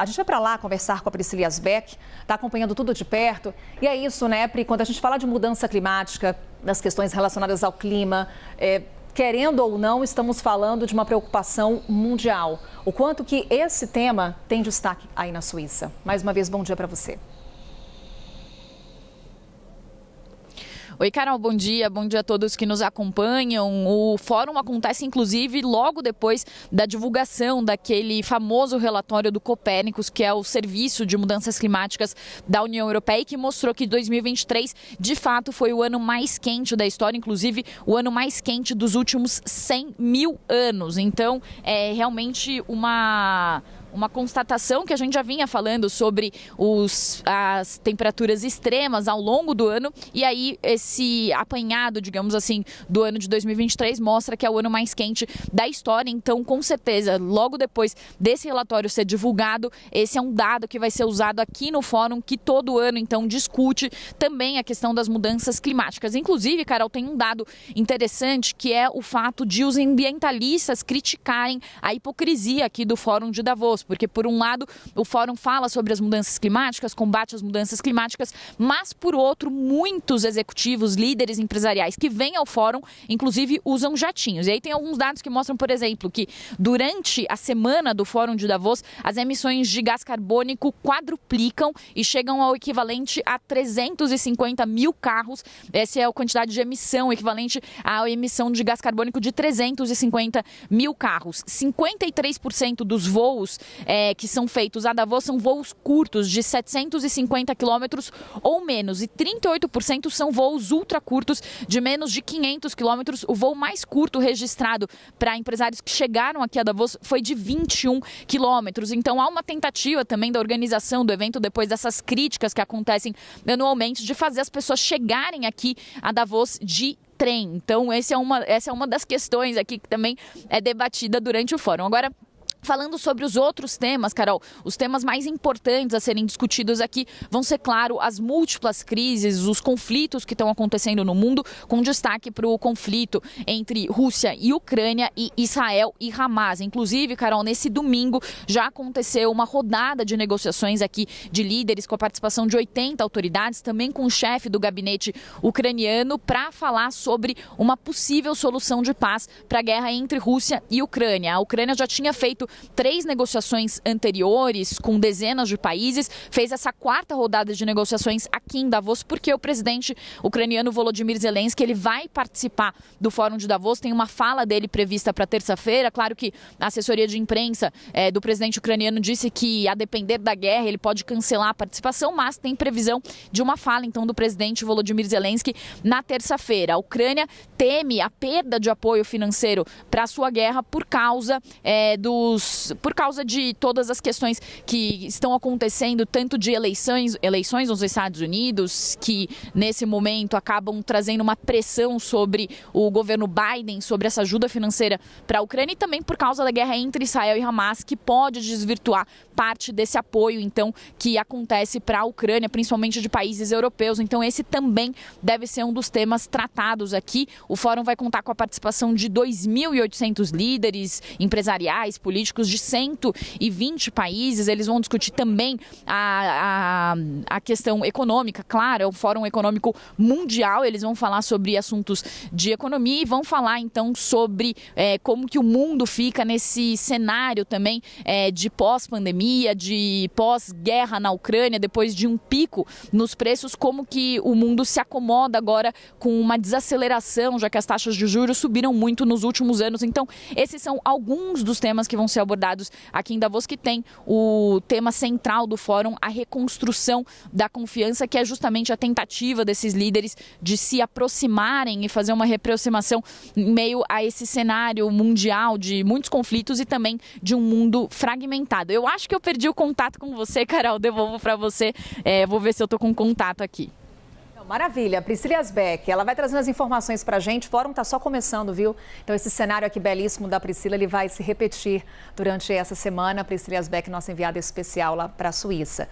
A gente vai para lá conversar com a Priscila Asbeck, está acompanhando tudo de perto. E é isso, né, Pri? Quando a gente fala de mudança climática, das questões relacionadas ao clima, é, querendo ou não, estamos falando de uma preocupação mundial. O quanto que esse tema tem destaque aí na Suíça. Mais uma vez, bom dia para você. Oi, Carol, bom dia. Bom dia a todos que nos acompanham. O fórum acontece, inclusive, logo depois da divulgação daquele famoso relatório do Copérnicos, que é o Serviço de Mudanças Climáticas da União Europeia, e que mostrou que 2023, de fato, foi o ano mais quente da história, inclusive o ano mais quente dos últimos 100 mil anos. Então, é realmente uma uma constatação que a gente já vinha falando sobre os, as temperaturas extremas ao longo do ano, e aí esse apanhado, digamos assim, do ano de 2023 mostra que é o ano mais quente da história. Então, com certeza, logo depois desse relatório ser divulgado, esse é um dado que vai ser usado aqui no fórum, que todo ano então discute também a questão das mudanças climáticas. Inclusive, Carol, tem um dado interessante que é o fato de os ambientalistas criticarem a hipocrisia aqui do Fórum de Davos porque por um lado o fórum fala sobre as mudanças climáticas, combate às mudanças climáticas, mas por outro, muitos executivos, líderes empresariais que vêm ao fórum, inclusive usam jatinhos. E aí tem alguns dados que mostram, por exemplo, que durante a semana do fórum de Davos, as emissões de gás carbônico quadruplicam e chegam ao equivalente a 350 mil carros. Essa é a quantidade de emissão equivalente à emissão de gás carbônico de 350 mil carros. 53% dos voos é, que são feitos a Davos são voos curtos, de 750 quilômetros ou menos, e 38% são voos ultra curtos, de menos de 500 quilômetros. O voo mais curto registrado para empresários que chegaram aqui a Davos foi de 21 quilômetros. Então há uma tentativa também da organização do evento, depois dessas críticas que acontecem anualmente, de fazer as pessoas chegarem aqui a Davos de trem. Então, esse é uma, essa é uma das questões aqui que também é debatida durante o fórum. Agora, Falando sobre os outros temas, Carol, os temas mais importantes a serem discutidos aqui vão ser, claro, as múltiplas crises, os conflitos que estão acontecendo no mundo, com destaque para o conflito entre Rússia e Ucrânia e Israel e Hamas. Inclusive, Carol, nesse domingo já aconteceu uma rodada de negociações aqui de líderes com a participação de 80 autoridades, também com o chefe do gabinete ucraniano, para falar sobre uma possível solução de paz para a guerra entre Rússia e Ucrânia. A Ucrânia já tinha feito três negociações anteriores com dezenas de países, fez essa quarta rodada de negociações aqui em Davos, porque o presidente ucraniano Volodymyr Zelensky ele vai participar do Fórum de Davos, tem uma fala dele prevista para terça-feira. Claro que a assessoria de imprensa é, do presidente ucraniano disse que, a depender da guerra, ele pode cancelar a participação, mas tem previsão de uma fala então do presidente Volodymyr Zelensky na terça-feira. A Ucrânia teme a perda de apoio financeiro para a sua guerra por causa é, dos por causa de todas as questões que estão acontecendo, tanto de eleições, eleições nos Estados Unidos, que nesse momento acabam trazendo uma pressão sobre o governo Biden, sobre essa ajuda financeira para a Ucrânia, e também por causa da guerra entre Israel e Hamas, que pode desvirtuar parte desse apoio, então, que acontece para a Ucrânia, principalmente de países europeus. Então, esse também deve ser um dos temas tratados aqui. O fórum vai contar com a participação de 2.800 líderes empresariais, políticos políticos de 120 países. Eles vão discutir também a, a, a questão econômica, claro, é um fórum econômico mundial. Eles vão falar sobre assuntos de economia e vão falar então sobre é, como que o mundo fica nesse cenário também é, de pós-pandemia, de pós-guerra na Ucrânia, depois de um pico nos preços, como que o mundo se acomoda agora com uma desaceleração, já que as taxas de juros subiram muito nos últimos anos. Então, esses são alguns dos temas que vão ser ser abordados aqui em Davos, que tem o tema central do fórum, a reconstrução da confiança, que é justamente a tentativa desses líderes de se aproximarem e fazer uma reaproximação em meio a esse cenário mundial de muitos conflitos e também de um mundo fragmentado. Eu acho que eu perdi o contato com você, Carol, devolvo para você. É, vou ver se eu estou com contato aqui maravilha. Priscila Asbeck, ela vai trazendo as informações para a gente. O fórum está só começando, viu? Então, esse cenário aqui belíssimo da Priscila, ele vai se repetir durante essa semana. Priscila Asbeck, nossa enviada especial lá para a Suíça.